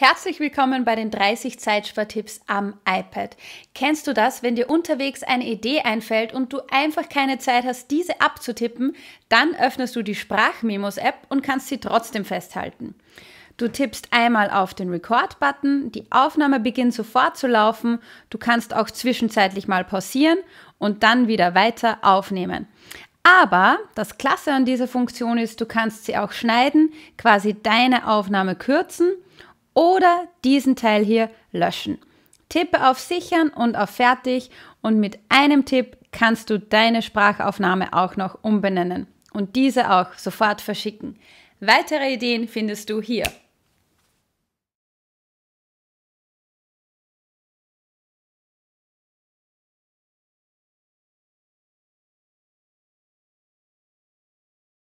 Herzlich willkommen bei den 30 Zeitspartipps am iPad. Kennst du das, wenn dir unterwegs eine Idee einfällt und du einfach keine Zeit hast, diese abzutippen, dann öffnest du die Sprachmemos-App und kannst sie trotzdem festhalten. Du tippst einmal auf den Record-Button, die Aufnahme beginnt sofort zu laufen, du kannst auch zwischenzeitlich mal pausieren und dann wieder weiter aufnehmen. Aber das Klasse an dieser Funktion ist, du kannst sie auch schneiden, quasi deine Aufnahme kürzen – oder diesen Teil hier löschen. Tippe auf Sichern und auf Fertig und mit einem Tipp kannst du deine Sprachaufnahme auch noch umbenennen und diese auch sofort verschicken. Weitere Ideen findest du hier.